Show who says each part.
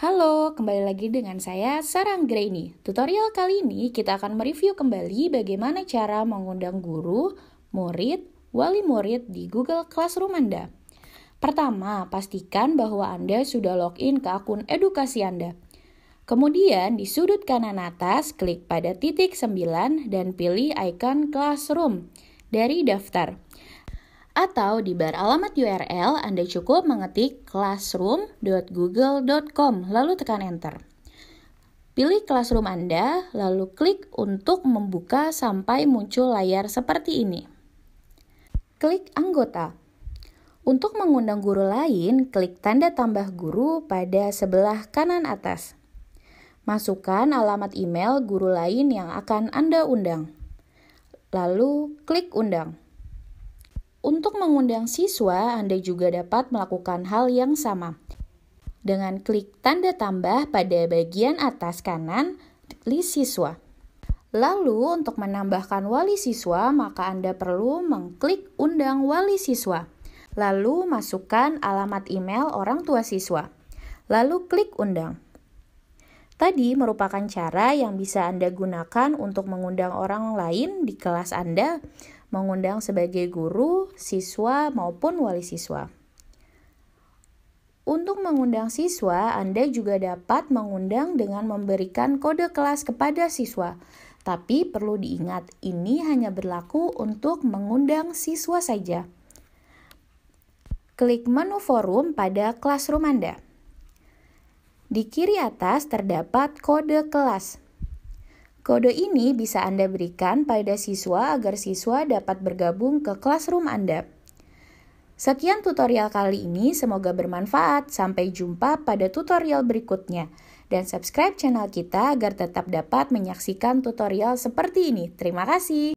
Speaker 1: Halo, kembali lagi dengan saya Sarang Graini. Tutorial kali ini kita akan mereview kembali bagaimana cara mengundang guru, murid, wali murid di Google Classroom Anda. Pertama, pastikan bahwa Anda sudah login ke akun edukasi Anda. Kemudian di sudut kanan atas klik pada titik 9 dan pilih icon Classroom dari daftar. Atau di bar alamat URL Anda cukup mengetik classroom.google.com lalu tekan enter. Pilih classroom Anda, lalu klik untuk membuka sampai muncul layar seperti ini. Klik anggota. Untuk mengundang guru lain, klik tanda tambah guru pada sebelah kanan atas. Masukkan alamat email guru lain yang akan Anda undang. Lalu klik undang. Untuk mengundang siswa, Anda juga dapat melakukan hal yang sama. Dengan klik tanda tambah pada bagian atas kanan, list siswa. Lalu, untuk menambahkan wali siswa, maka Anda perlu mengklik undang wali siswa. Lalu, masukkan alamat email orang tua siswa. Lalu, klik undang tadi merupakan cara yang bisa Anda gunakan untuk mengundang orang lain di kelas Anda mengundang sebagai guru, siswa, maupun wali siswa. Untuk mengundang siswa, Anda juga dapat mengundang dengan memberikan kode kelas kepada siswa. Tapi perlu diingat, ini hanya berlaku untuk mengundang siswa saja. Klik menu forum pada Classroom Anda. Di kiri atas terdapat kode kelas. Kode ini bisa Anda berikan pada siswa agar siswa dapat bergabung ke classroom Anda. Sekian tutorial kali ini, semoga bermanfaat. Sampai jumpa pada tutorial berikutnya. Dan subscribe channel kita agar tetap dapat menyaksikan tutorial seperti ini. Terima kasih.